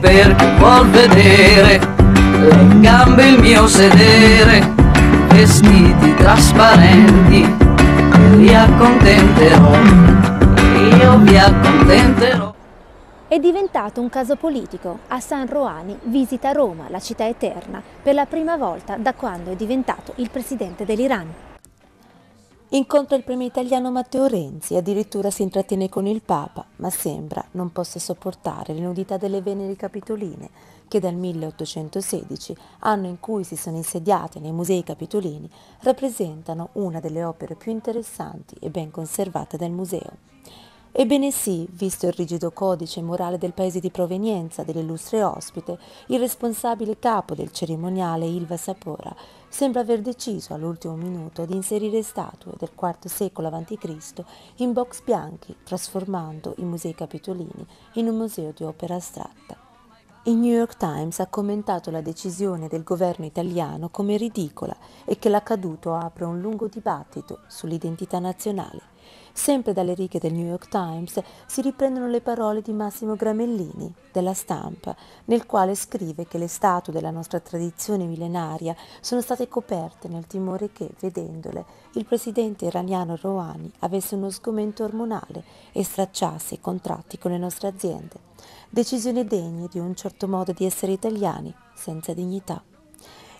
perché vuol vedere le gambe il mio sedere, vestiti trasparenti, vi accontenterò, io vi accontenterò. È diventato un caso politico. A San Roani visita Roma, la città eterna, per la prima volta da quando è diventato il presidente dell'Iran. Incontra il premier italiano Matteo Renzi, addirittura si intrattiene con il Papa, ma sembra non possa sopportare le nudità delle Veneri Capitoline, che dal 1816, anno in cui si sono insediate nei musei capitolini, rappresentano una delle opere più interessanti e ben conservate del museo. Ebbene sì, visto il rigido codice morale del paese di provenienza dell'illustre ospite, il responsabile capo del cerimoniale Ilva Sapora sembra aver deciso all'ultimo minuto di inserire statue del IV secolo a.C. in box bianchi, trasformando i musei capitolini in un museo di opera astratta. Il New York Times ha commentato la decisione del governo italiano come ridicola e che l'accaduto apre un lungo dibattito sull'identità nazionale. Sempre dalle righe del New York Times si riprendono le parole di Massimo Gramellini, della stampa, nel quale scrive che le statue della nostra tradizione millenaria sono state coperte nel timore che, vedendole, il presidente iraniano Rouhani avesse uno sgomento ormonale e stracciasse i contratti con le nostre aziende. Decisioni degne di un certo modo di essere italiani, senza dignità.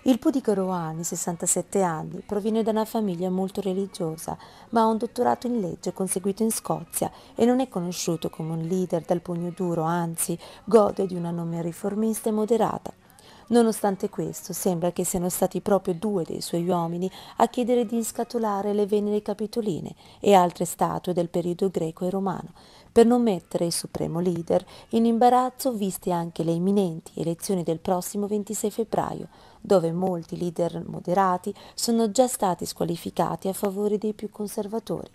Il pudico Roani, 67 anni, proviene da una famiglia molto religiosa, ma ha un dottorato in legge conseguito in Scozia e non è conosciuto come un leader dal pugno duro, anzi gode di una nome riformista e moderata, Nonostante questo, sembra che siano stati proprio due dei suoi uomini a chiedere di scatolare le venere capitoline e altre statue del periodo greco e romano, per non mettere il supremo leader in imbarazzo viste anche le imminenti elezioni del prossimo 26 febbraio, dove molti leader moderati sono già stati squalificati a favore dei più conservatori.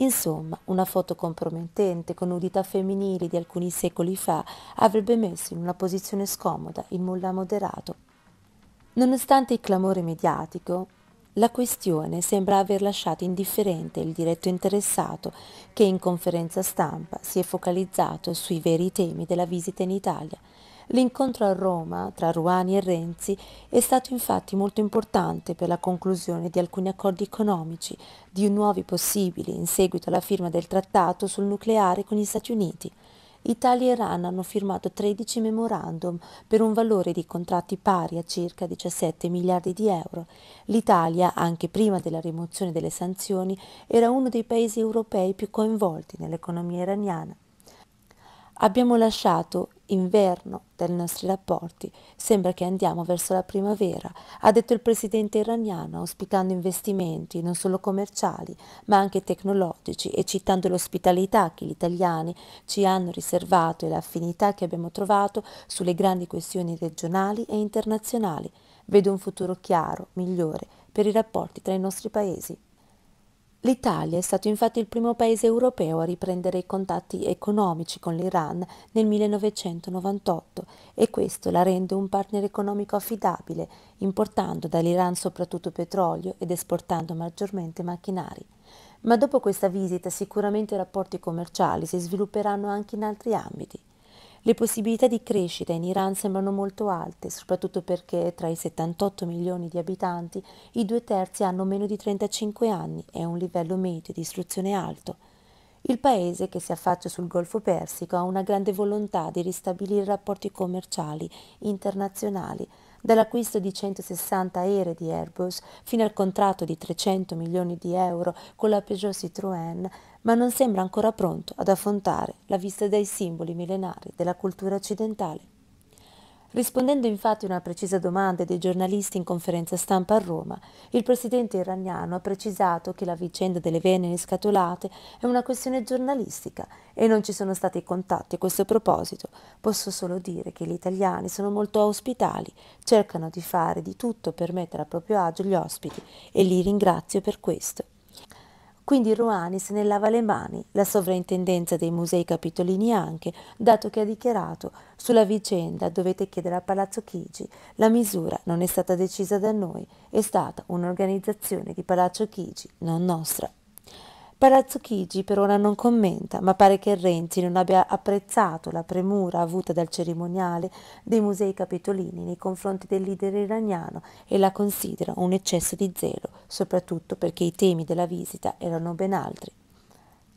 Insomma, una foto compromettente con nudità femminili di alcuni secoli fa avrebbe messo in una posizione scomoda il mulla moderato. Nonostante il clamore mediatico, la questione sembra aver lasciato indifferente il diretto interessato che in conferenza stampa si è focalizzato sui veri temi della visita in Italia, L'incontro a Roma tra Ruani e Renzi è stato infatti molto importante per la conclusione di alcuni accordi economici, di nuovi possibili in seguito alla firma del trattato sul nucleare con gli Stati Uniti. Italia e Iran hanno firmato 13 memorandum per un valore di contratti pari a circa 17 miliardi di euro. L'Italia, anche prima della rimozione delle sanzioni, era uno dei paesi europei più coinvolti nell'economia iraniana. Abbiamo lasciato inverno dei nostri rapporti, sembra che andiamo verso la primavera, ha detto il presidente iraniano, auspicando investimenti non solo commerciali, ma anche tecnologici e citando l'ospitalità che gli italiani ci hanno riservato e l'affinità che abbiamo trovato sulle grandi questioni regionali e internazionali. Vedo un futuro chiaro, migliore, per i rapporti tra i nostri paesi. L'Italia è stato infatti il primo paese europeo a riprendere i contatti economici con l'Iran nel 1998 e questo la rende un partner economico affidabile, importando dall'Iran soprattutto petrolio ed esportando maggiormente macchinari. Ma dopo questa visita sicuramente i rapporti commerciali si svilupperanno anche in altri ambiti. Le possibilità di crescita in Iran sembrano molto alte, soprattutto perché tra i 78 milioni di abitanti i due terzi hanno meno di 35 anni e un livello medio di istruzione alto. Il paese che si affaccia sul Golfo Persico ha una grande volontà di ristabilire rapporti commerciali internazionali dall'acquisto di 160 aerei di Airbus fino al contratto di 300 milioni di euro con la Peugeot Citroën, ma non sembra ancora pronto ad affrontare la vista dei simboli millenari della cultura occidentale. Rispondendo infatti a una precisa domanda dei giornalisti in conferenza stampa a Roma, il presidente iraniano ha precisato che la vicenda delle venere scatolate è una questione giornalistica e non ci sono stati contatti a questo proposito. Posso solo dire che gli italiani sono molto ospitali, cercano di fare di tutto per mettere a proprio agio gli ospiti e li ringrazio per questo. Quindi Ruani se ne lava le mani, la sovrintendenza dei musei capitolini anche, dato che ha dichiarato sulla vicenda dovete chiedere a Palazzo Chigi, la misura non è stata decisa da noi, è stata un'organizzazione di Palazzo Chigi, non nostra. Palazzo Chigi per ora non commenta, ma pare che Renzi non abbia apprezzato la premura avuta dal cerimoniale dei musei capitolini nei confronti del leader iraniano e la considera un eccesso di zelo, soprattutto perché i temi della visita erano ben altri.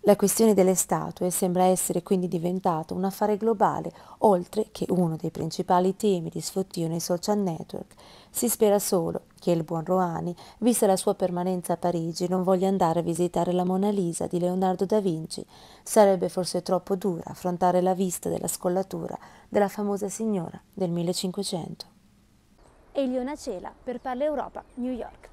La questione delle statue sembra essere quindi diventata un affare globale, oltre che uno dei principali temi di sfottio nei social network. Si spera solo che il buon Roani, vista la sua permanenza a Parigi, non voglia andare a visitare la Mona Lisa di Leonardo da Vinci. Sarebbe forse troppo dura affrontare la vista della scollatura della famosa signora del 1500. Eliona Cela per Parla Europa, New York.